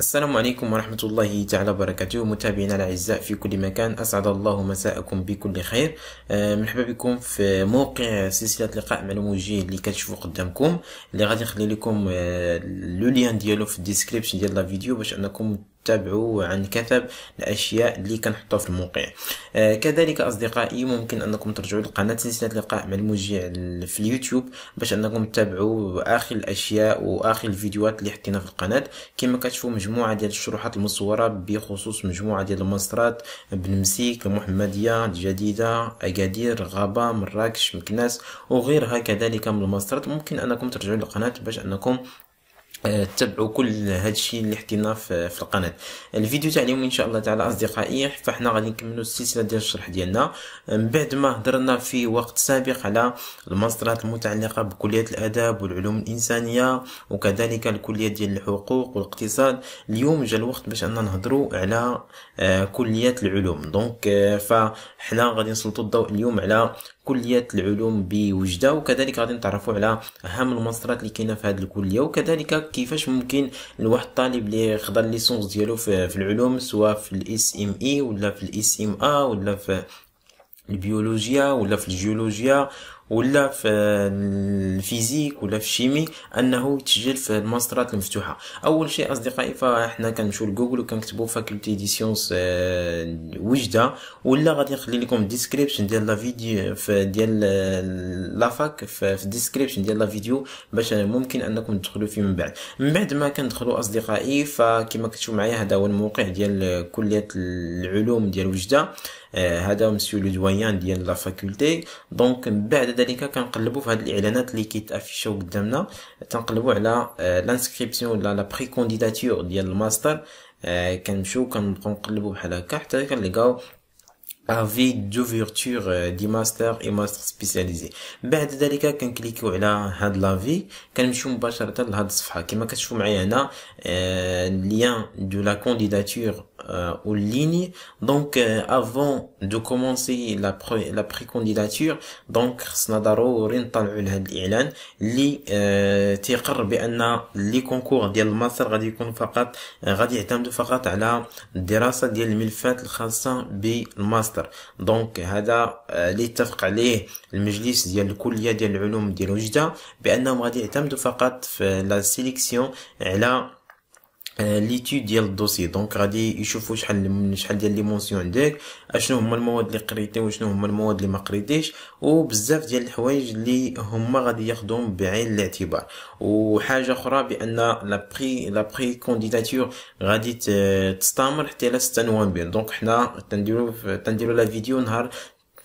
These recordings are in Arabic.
السلام عليكم ورحمة الله تعالى وبركاته متابعينا الأعزاء في كل مكان أسعد الله مساءكم بكل خير آه، مرحبا بكم في موقع سلسلة لقاء مع الموجه اللي كتشوفوا قدامكم اللي غادي نخلي لكم آه، لو ديالو في الديسكريبشن ديال لا فيديو باش انكم تابعوا عن كثب الاشياء اللي كنحطوا في الموقع آه كذلك اصدقائي ممكن انكم ترجعوا لقناه سلسله لقاء مع المذيع في اليوتيوب باش انكم تتابعوا اخر الاشياء واخر الفيديوهات اللي حطينا في القناه كما كتشوفوا مجموعه ديال الشروحات المصوره بخصوص مجموعه ديال بن بنمسيك المحمديه الجديده اكادير غابه مراكش مكناس وغيرها كذلك من المصرات ممكن انكم ترجعوا للقناه باش انكم آه، تتبعوا كل هذا الشيء اللي حكينا في, في القناه الفيديو تاع اليوم ان شاء الله تعالى اصدقائي فاحنا غادي نكملوا السلسله ديال الشرح ديالنا من بعد ما هضرنا في وقت سابق على المصدرات المتعلقه بكليه الاداب والعلوم الانسانيه وكذلك الكليه ديال الحقوق والاقتصاد اليوم جا الوقت باش اننا نهضروا على آه، كليه العلوم دونك آه، فاحنا غادي نسلطوا الضوء اليوم على كليه العلوم بوجده وكذلك غادي نتعرفوا على اهم المسطرات اللي كاينه في هذه الكليه وكذلك كيفاش ممكن لواحد الطالب اللي خدا ليسونس ديالو في العلوم سواء في الاس ام اي e ولا في الاس ام ا ولا في البيولوجيا ولا في الجيولوجيا ولا في الفيزيك ولا في الشيمي انه يتسجل في الماسترات المفتوحه اول شيء اصدقائي فاحنا كنمشيو لجوجل وكنكتبوا فاكولتي دي سيونس وجده ولا غادي نخلي لكم الديسكريبشن ديال لا فيديو في ديال لافاك في الديسكريبشن ديال لا فيديو باش ممكن انكم تدخلوا فيه من بعد من بعد ما كندخلوا اصدقائي فكما كتشوفوا معايا هذا هو الموقع ديال كليه العلوم ديال وجده آه، هذا مسيو لو دويان ديال لا فاكولتي دونك من بعد ذلك كنقلبوا في هاد الاعلانات اللي كيتافيشاو قدامنا تنقلبوا على لانسكريبسيون آه، ولا لا بري كونديداتور ديال الماستر آه، كنمشيو كنبقاو نقلبوا بحال هكا حتى كنلقاو افي دوفيرتور دي ماستر اي ماستر سبيسياليزي بعد ذلك كنكليكيو على هاد لافي كنمشيو مباشره لهاد الصفحه كما كتشوفوا معايا هنا ليان دو لا كونديداتور euh, aux lignes. Donc, euh, avant de commencer la, pré la pré-candidature, donc خصنا ضروري نطلعوا لهذا الإعلان اللي آه تيقر بأن لي كونكور ديال الماستر غادي يكون فقط آه غادي يعتمدوا فقط على الدراسة ديال الملفات الخاصة بالماستر دونك هذا اللي اتفق عليه المجلس ديال الكلية ديال العلوم ديال وجدة بأنهم غادي يعتمدوا فقط في لا سيليكسيون على آه، ليتود ديال الدوسي دونك غادي يشوفوا شحال من شحال ديال لي مونسيون عندك اشنو هما المواد اللي قريتي وشنو هما المواد اللي ما قريتيش وبزاف ديال الحوايج اللي هما غادي ياخذهم بعين الاعتبار وحاجه اخرى بان لا بري لا بري كونديداتور غادي تستمر حتى لا 6 نوفمبر دونك حنا تنديرو تنديرو لا فيديو نهار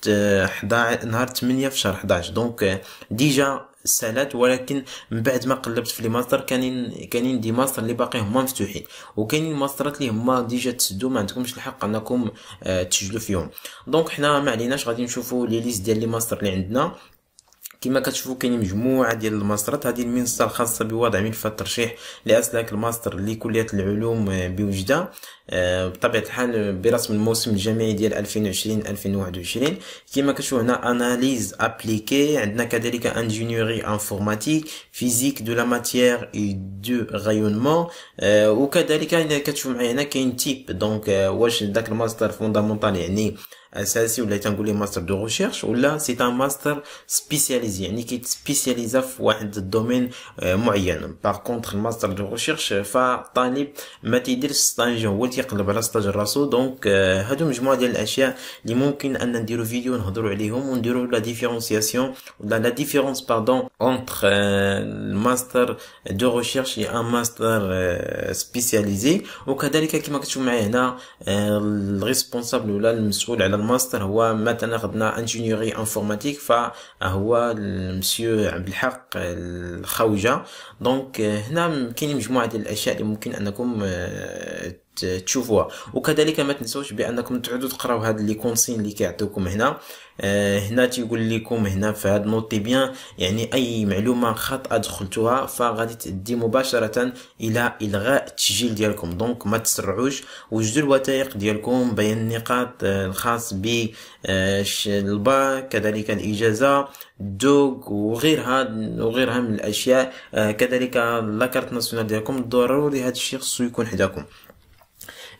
11 نهار 8 في شهر 11 دونك آه، ديجا السالات ولكن من بعد ما قلبت في لي ماستر كاينين كاينين دي ماستر اللي باقي هما مفتوحين وكاينين ماسترات اللي هما ديجا تسدو ما عندكمش الحق انكم آه، تسجلوا فيهم دونك حنا ما عليناش غادي نشوفوا لي ليست ديال لي ماستر اللي عندنا كما كتشوفوا كاين مجموعه ديال الماسترات هذه المنصه الخاصه بوضع ملفات الترشيح لاسلاك الماستر لكليه العلوم آه، بوجده بطبيعه الحال برسم الموسم الجامعي ديال 2020 2021 كما كتشوف هنا اناليز ابليكي عندنا كذلك انجينيوري انفورماتيك فيزيك دو لا ماتيير اي دو رايونمون وكذلك كتشوف معايا هنا كاين تيب دونك آه، واش داك الماستر فوندامونتال يعني اساسي ولا تنقول لي ماستر دو ريشيرش ولا سي ان ماستر سبيسياليزي يعني كيتسبيسياليزا في واحد الدومين آه، معين باغ كونطخ الماستر دو ريشيرش فالطالب ما تيديرش ستانجون هو تيقلب على سطاج راسو دونك euh, هادو مجموعه ديال الاشياء اللي ممكن ان نديرو فيديو نهضروا عليهم ونديرو لا ديفيرونسياسيون ولا لا ديفيرونس باردون اونتر الماستر دو ريشيرش اي ان ماستر سبيسياليزي وكذلك كما كتشوف معايا هنا الريسبونسابل ولا المسؤول على الماستر هو مثلا خدنا انجينيوري انفورماتيك فهو المسيو عبد الحق الخوجه دونك هنا كاينين مجموعه ديال الاشياء اللي ممكن انكم تشوفوها وكذلك ما تنسوش بانكم تعودوا تقراو هاد لي كونسين اللي كيعطيوكم هنا آه هنا تيقول لكم هنا في هاد نوتي بيان يعني اي معلومه خاطئه دخلتوها فغادي تدي مباشره الى الغاء التسجيل ديالكم دونك ما تسرعوش وجدوا الوثائق ديالكم بين النقاط آه، الخاص ب آه، كذلك الاجازه الدوق وغيرها وغيرها من الاشياء آه كذلك لاكارت ناسيونال ديالكم ضروري هاد الشيء خصو يكون حداكم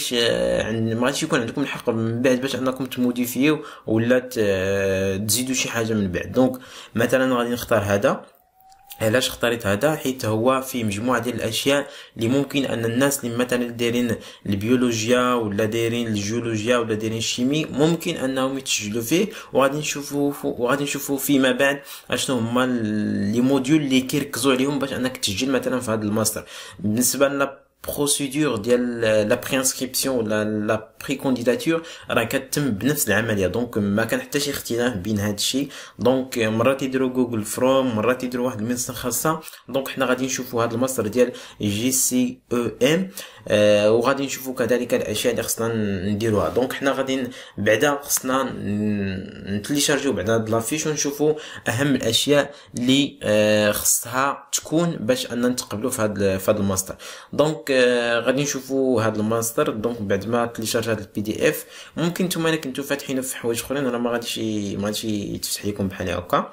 غاديش آه، عند ما غاديش يكون عندكم الحق من بعد باش انكم تموديفيو ولا آه، تزيدوا شي حاجه من بعد دونك مثلا غادي نختار هذا علاش اختاريت هذا حيت هو فيه مجموعه ديال الاشياء اللي ممكن ان الناس اللي مثلا دايرين البيولوجيا ولا دايرين الجيولوجيا ولا دايرين الشيمي ممكن انهم يتسجلوا فيه وغادي نشوفوا وغادي نشوفوا فيما بعد اشنو هما لي موديول اللي كيركزوا عليهم باش انك تسجل مثلا في هذا الماستر بالنسبه لنا procédure de la préinscription la, la بري كونديداتور راه كتم بنفس العمليه دونك ما كان حتى شي اختلاف بين هذا الشيء دونك مرات يديروا جوجل فروم مرات يديروا واحد المنصه خاصه دونك حنا غادي نشوفوا هذا المصدر ديال جي سي او ام آه وغادي نشوفوا كذلك الاشياء اللي خصنا نديروها دونك حنا غادي بعدا خصنا نتليشارجيو بعدا هاد لافيش ونشوفوا اهم الاشياء اللي آه خصها تكون باش اننا نتقبلوا في هذا في هذا الماستر دونك آه غادي نشوفوا هذا الماستر دونك بعد ما تليشارج هذا البي دي اف ممكن نتوما الا كنتو فاتحينه في حوايج اخرين راه ما غاديش ما غاديش يتفتح لكم بحال هكا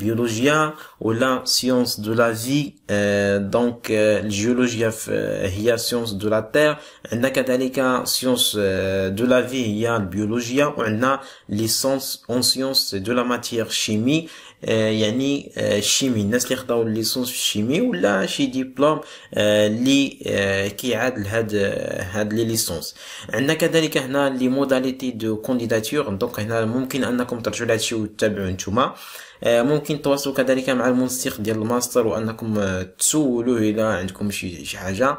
Biologie, ou la science de la vie euh, donc euh, géologie euh, y la science de la terre a كذلك science de la vie il y a On a les sciences en science de la matière chimie آه، يعني آه، الشيمي الناس اللي خداو ليسونس في الشيمي ولا شي ديبلوم اللي آه، كيعادل هاد هاد لي ليسونس عندنا كذلك هنا لي موداليتي دو كونديداتور دونك هنا ممكن انكم ترجعوا لهادشي وتتابعوا نتوما ممكن تواصلوا كذلك مع المنسق ديال الماستر وانكم تسولوه الى عندكم شي شي حاجه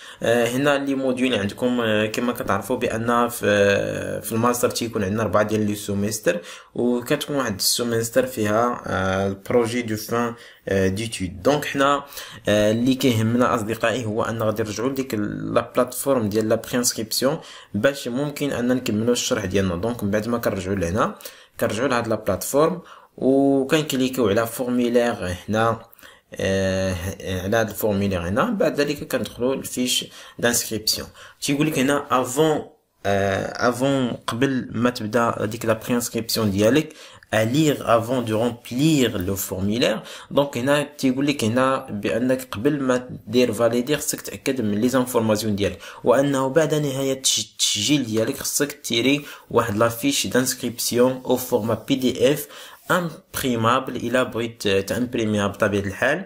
آه، هنا لي موديول عندكم آه، كما كتعرفوا بان في, آه، في الماستر تيكون عندنا ربعه ديال لي سومستر وكتكون واحد السوميستر فيها البروجي دو فان ديتود دونك حنا اللي كيهمنا اصدقائي هو ان غادي نرجعوا لديك لا بلاتفورم ديال لا بريسكريبسيون باش ممكن اننا نكملوا الشرح ديالنا دونك من بعد ما كنرجعوا لهنا كنرجعوا لهاد لا بلاتفورم وكنكليكيو على فورميلير هنا آه، على هذا الفورمولير هنا بعد ذلك كندخلوا الفيش دانسكريبسيون تيقول لك هنا افون افون آه، قبل ما تبدا هذيك لا انسكريبسيون ديالك à lire avant de remplir le formulaire دونك هنا تيقول لك هنا بانك قبل ما دير فاليدي خصك تاكد من لي زانفورماسيون ديالك وانه بعد نهايه التسجيل ديالك خصك تيري واحد لافيش دانسكريبسيون او فورما بي دي اف امبريمابل الا بغيت تامبريمي بطبيعه الحال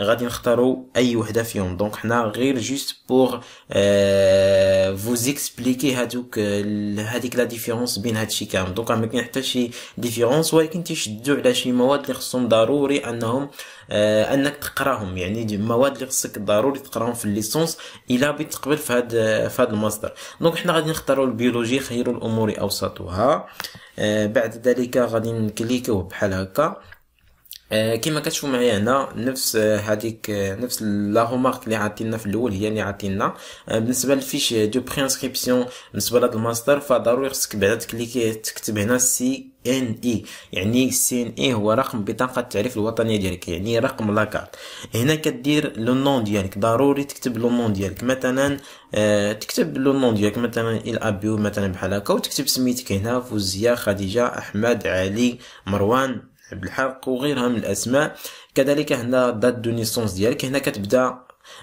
غادي نختاروا اي وحده فيهم دونك حنا غير جوست بور اه فوز اكسبليكي هادوك هذيك لا ديفيرونس بين هادشي كامل دونك ما كاين حتى شي ديفيرونس ولكن تيشدوا على شي مواد اللي خصهم ضروري انهم آه انك تقراهم يعني المواد اللي خصك ضروري تقراهم في الليسونس الا بغيت تقبل في هاد في هاد المصدر دونك حنا غادي نختاروا البيولوجي خيروا الامور اوسطها آه بعد ذلك غادي نكليكيو بحال هكا آه، كما كتشوفوا معايا هنا نفس آه، هذيك آه، نفس لا رومارك اللي عطينا في الاول هي اللي عطينا بالنسبه للفيش دو برينسكريبسيون بالنسبه لهذا الماستر فضروري خصك بعدا تكليكي تكتب هنا سي ان اي يعني سي ان اي هو رقم بطاقه التعريف الوطنيه ديالك يعني رقم لاكارت هنا كدير لو نون ديالك ضروري تكتب لو نون ديالك مثلا آه تكتب لو نون ديالك مثلا ال ابيو مثلا بحال هكا وتكتب سميتك هنا فوزيه خديجه احمد علي مروان بالحرق وغيرها من الاسماء كذلك هنا دات دو نيسونس ديالك هنا كتبدا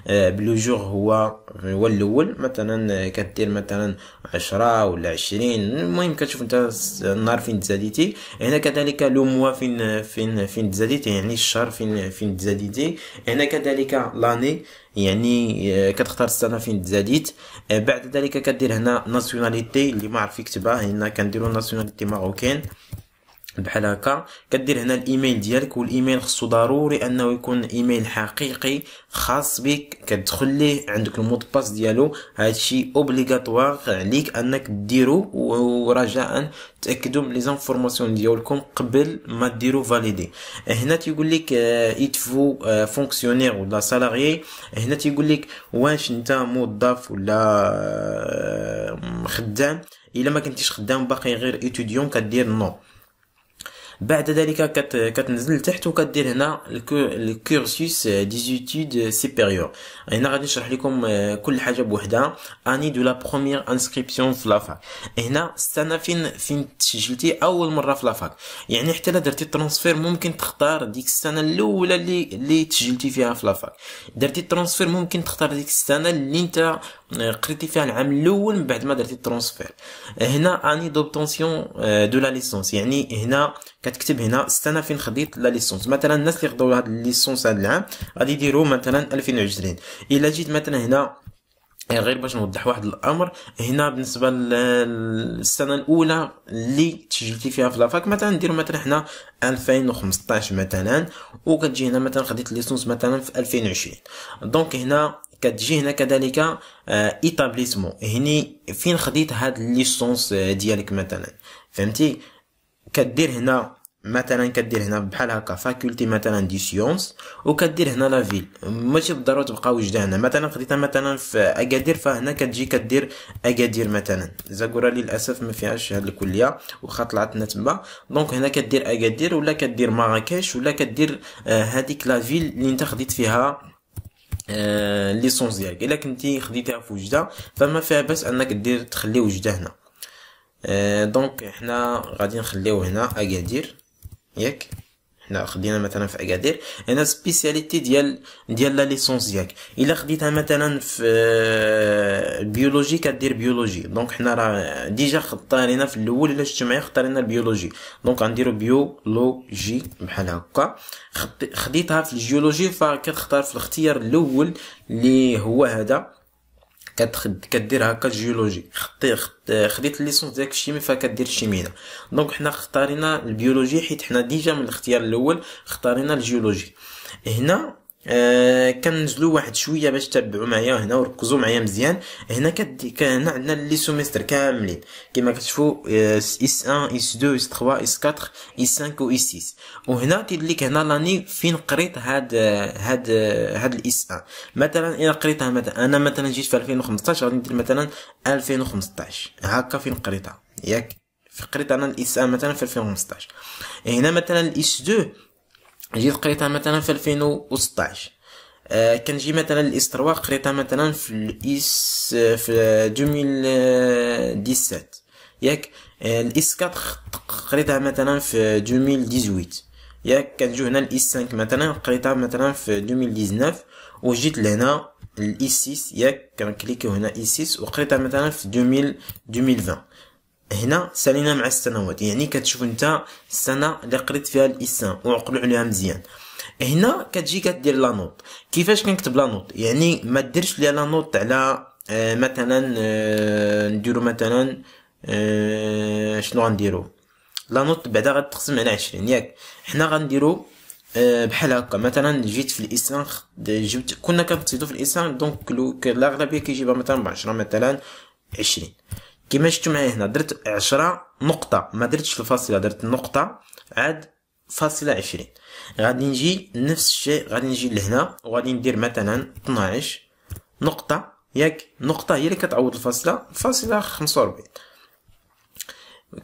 آه، بلو جور هو هو الاول مثلا آه، كدير مثلا عشرة ولا عشرين المهم كتشوف انت النهار فين تزاديتي هنا كذلك لو موا فين فين فين تزاديتي يعني الشهر فين فين تزاديتي هنا كذلك لاني يعني آه، كتختار السنه فين تزاديت بعد ذلك كدير هنا ناسيوناليتي اللي ما عرف يكتبها هنا كنديرو ناسيوناليتي ماروكين بحال هكا كدير هنا الايميل ديالك والايميل خصو ضروري انه يكون ايميل حقيقي خاص بك كتدخل ليه عندك المود باس ديالو هادشي اوبليغاتوار عليك انك ديرو ورجاء تاكدوا من لي زانفورماسيون ديالكم قبل ما ديرو فاليدي هنا تيقول لك يتفو آه، فونكسيونير آه، ولا سالاريي هنا تيقول لك واش انت موظف ولا آه، خدام الا ما كنتيش خدام باقي غير ايتوديون كدير نو no. بعد ذلك كت كتنزل لتحت وكدير هنا الكورسوس دي زيتود سيبيريور هنا غادي نشرح لكم آه، كل حاجه بوحدها اني دو لا بروميير انسكريبسيون في لافاك هنا السنه فين فين تسجلتي اول مره في لافاك يعني حتى لا درتي الترانسفير ممكن تختار ديك السنه الاولى اللي اللي تسجلتي فيها في لافاك درتي الترانسفير ممكن تختار ديك السنه اللي انت قريتي فيها العام الاول من بعد ما درتي الترونسفير هنا اني دوبتونسيون دو لا آه، ليسونس يعني هنا كتكتب هنا السنه فين خديت لا ليسونس مثلا الناس اللي خدوا هاد ليسونس هاد العام غادي يديروا مثلا 2020 الا جيت مثلا هنا آه، غير باش نوضح واحد الامر هنا بالنسبه للسنه الاولى اللي تسجلتي فيها في لافاك مثلا نديرو مثلا حنا 2015 مثلا وكتجي هنا مثلا خديت ليسونس مثلا في 2020 دونك هنا كتجي هنا كذلك ايتابليسمون آه، هني فين خديت هاد ليسونس آه، ديالك مثلا فهمتي كدير هنا مثلا كدير هنا بحال هكا فاكولتي مثلا دي سيونس وكدير هنا لا فيل ماشي بالضروره تبقى وجده هنا مثلا خديتها مثلا في اكادير فهنا كتجي كدير اكادير مثلا زاكورا للاسف ما فيهاش هاد الكليه واخا طلعتنا تما دونك هنا كدير اكادير ولا كدير مراكش ولا كدير هذيك لا فيل اللي انت خديت فيها آه ليسونس ديالك الا كنتي خديتيها في وجده فما فيها باس انك دير تخلي وجده هنا آه، دونك حنا غادي نخليو هنا اكادير ياك الا خدينا مثلا في اكادير انا سبيسياليتي ديال ديال لا ليسونس ديالك الا خديتها مثلا في بيولوجي آه، كدير بيولوجي دونك حنا راه ديجا خطارينا في الاول الا معايا خطارينا البيولوجي دونك غنديرو بيولوجي بحال هكا خديتها في الجيولوجي فكتختار في الاختيار الاول اللي هو هذا كتخد كدير هكا جيولوجي خطي خط... خديت ليسونس ديالك الشيمي فكدير الشيمي هنا دونك حنا اختارينا البيولوجي حيت حنا ديجا من الاختيار الاول اختارينا الجيولوجي هنا آه كنزلوا واحد شويه باش تتبعوا معايا هنا وركزوا معايا مزيان هنا كدي هنا عندنا لي سومستر كاملين كما كتشوفوا آه، اس 1 اس 2 اس 3 اس 4 اس 5 و اس 6 وهنا تيدلك هنا لاني فين قريت هاد آه، هاد آه، هاد الاس 1 مثلا الا قريتها مثلا انا مثلا جيت في 2015 غادي ندير مثلا 2015 هكا فين قريتها ياك قريت انا الاس 1 مثلا في 2015 هنا مثلا الاس 2 جيت قريتها مثلا في 2016 آه كان جي مثلا الاستروا قريتها مثلا في الاس في 2017 ياك آه، الاس 4 قريتها مثلا في 2018 ياك كنجو هنا الاس 5 مثلا قريتها مثلا في 2019 وجيت لهنا الاي 6 ياك كنكليكيو هنا اي 6 وقريتها مثلا في 2020 هنا سالينا مع السنوات يعني كتشوف انت السنه اللي قريت فيها الاسم وعقلوا عليها مزيان هنا كتجي كدير لا نوت كيفاش كنكتب لا نوت يعني ما ديرش ليها لا نوت على آه، مثلا آه، نديرو مثلا آه، شنو غنديرو لا نوت بعدا غتقسم على عشرين ياك حنا غنديرو بحال هكا مثلا جيت في الاسان جبت كنا كنتصيدو في الاسان دونك الاغلبيه كيجيبها مثلا بعشرة مثلا عشرين كيما شفتوا معايا هنا درت 10 نقطه ما درتش الفاصله درت نقطه عاد فاصله 20 غادي نجي نفس الشيء غادي نجي لهنا وغادي ندير مثلا 12 نقطه ياك نقطه هي اللي كتعوض الفاصله الفاصله 45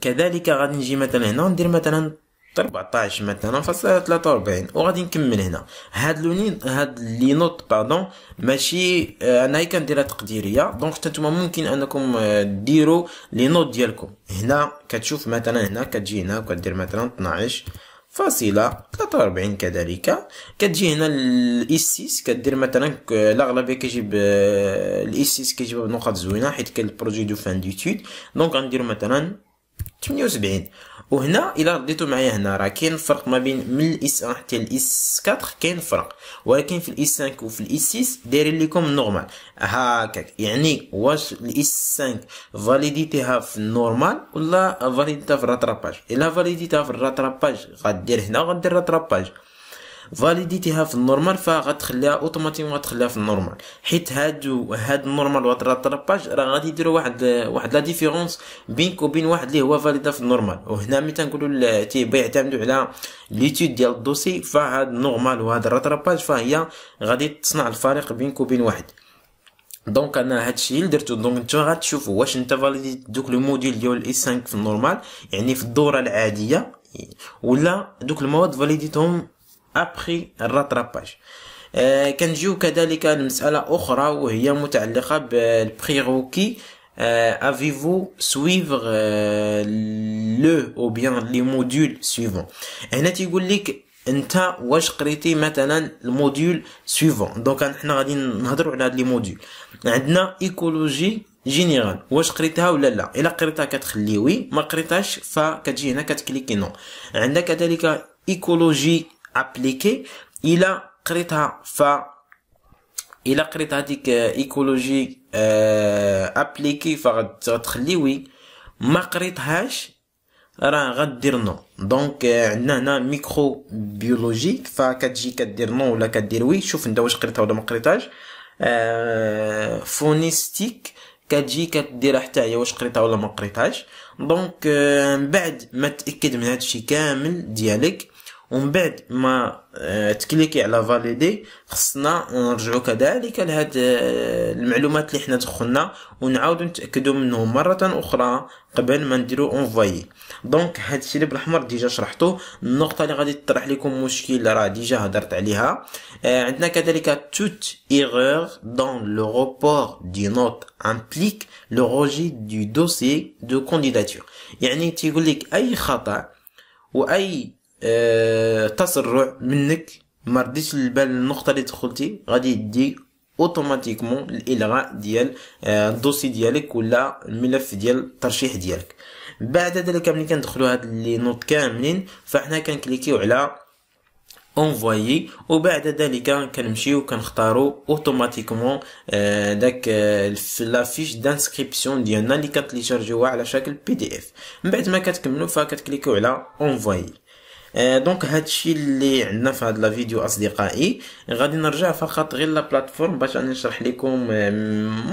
كذلك غادي نجي مثلا هنا ندير مثلا 14 مثلا فاصلة 43 وغادي نكمل هنا هاد لونين هاد لي نوت باردون ماشي آه، انا هي كنديرها تقديريه دونك حتى نتوما ممكن انكم آه، ديروا لي نوت ديالكم هنا كتشوف مثلا هنا كتجي هنا وكدير مثلا 12 فاصلة 43 كذلك كتجي هنا الاس 6 e كدير مثلا آه، الاغلبيه كيجيب الاس 6 e كيجيب نقط زوينه حيت كاين البروجي دو فان ديتود دونك غندير مثلا 78 وهنا الى رديتو معايا هنا راه كاين الفرق ما بين من الاس 1 حتى الاس 4 كاين فرق ولكن في الاس 5 وفي الاس 6 دايرين لكم نورمال هكاك يعني واش الاس 5 فاليديتيها في النورمال ولا فاليديتها في الراتراباج الا فاليديتها في الراتراباج غدير هنا غدير الراتراباج فاليديتيها في النورمال فغتخليها اوتوماتيكمون غتخليها في النورمال حيت هاد هاد النورمال والتراباج راه غادي يديروا واحد واحد لا ديفيرونس بينك وبين واحد اللي هو فاليدا في النورمال وهنا ملي تنقولوا تيعتمدوا على ليتود ديال الدوسي فهاد النورمال وهاد الراتراباج فهي غادي تصنع الفارق بينك وبين واحد دونك انا هادشي اللي درتو دونك نتوما غتشوفوا واش انت فاليدي دوك لو موديل ديال الاي 5 في النورمال يعني في الدوره العاديه ولا دوك المواد فاليديتهم ابخي الراتراباج euh, كنجيو كذلك لمسألة أخرى وهي متعلقة بالبريغوكي افيفو سويفغ لو او بيان لي موديول سويفون هنا تيقول لك انت واش قريتي مثلا الموديول سويفون دونك حنا غادي نهضروا على هاد لي موديول عندنا ايكولوجي جينيرال واش قريتها ولا لا الا قريتها كتخلي وي ما قريتهاش فكتجي هنا كتكليكي نو عندنا كذلك ايكولوجي ابليكي الى قريتها ف الى قريت هذيك ايكولوجي ابليكي فغتخليوي ما قريتهاش راه غدير نو دونك عندنا هنا ميكرو بيولوجيك فكتجي كدير نو ولا كدير وي شوف انت واش قريتها ولا ما قريتهاش فونيستيك كتجي كدير حتى هي واش قريتها ولا ما قريتهاش دونك من بعد ما تاكد من هذا الشيء كامل ديالك ومن بعد ما آه، تكليكي على فاليدي خصنا نرجعو كذلك لهاد آه، المعلومات اللي حنا دخلنا ونعاودو نتاكدو منه مره اخرى قبل ما نديرو اونفاي دونك هاد الشيء اللي بالاحمر ديجا شرحتو النقطه اللي غادي تطرح لكم مشكل راه ديجا هضرت عليها آه عندنا كذلك توت ايرور دون لو روبور دي نوت امبليك لو روجي دو دوسي دو كانديداتور يعني تيقول لك اي خطا واي تسرع منك ما رديتش البال النقطه اللي دخلتي غادي يدي اوتوماتيكمون الالغاء ديال آه، الدوسي ديالك ولا الملف ديال الترشيح ديالك بعد ذلك ملي كندخلوا هاد لي نوت كاملين فاحنا كنكليكيو على اونفويي وبعد ذلك كنمشيو كنختارو اوتوماتيكمون آه، داك آه، لافيش دانسكريبسيون ديالنا اللي كتليشارجيوها على شكل بي دي اف من بعد ما كتكملوا فكتكليكيو على اونفويي دونك euh, هادشي اللي عندنا في هاد لا فيديو اصدقائي غادي نرجع فقط غير لا بلاتفورم باش انا نشرح لكم آه،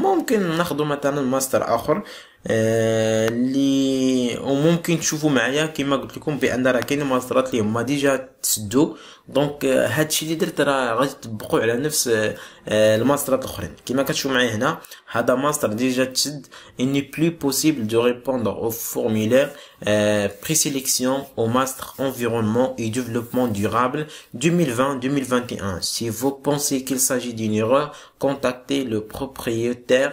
ممكن ناخذ مثلا ماستر اخر e li on peut montrer avec moi comme je vous ai dit qu'il y a des masters qui sont déjà fermés donc ce que j'ai fait va s'appliquer aux autres masters comme vous voyez ici ce master déjà plus possible de répondre au formulaire euh, pré-sélection au master environnement et développement durable 2020-2021 si vous pensez qu'il s'agit d'une erreur contactez le propriétaire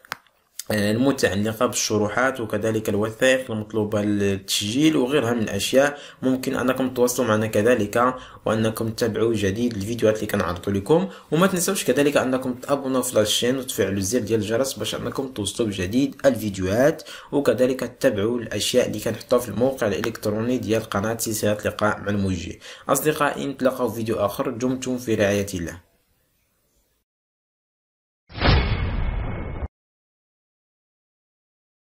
آه، المتعلقة بالشروحات وكذلك الوثائق المطلوبة للتسجيل وغيرها من الأشياء ممكن أنكم تتواصلوا معنا كذلك وأنكم تتابعوا جديد الفيديوهات اللي كنعرضوا لكم وما تنسوش كذلك أنكم تابوناو في لاشين وتفعلوا الزر ديال الجرس باش أنكم توصلوا بجديد الفيديوهات وكذلك تتابعوا الأشياء اللي كنحطوها في الموقع الإلكتروني ديال قناة سلسلة لقاء مع الموجه أصدقائي نتلاقاو في فيديو آخر دمتم في رعاية الله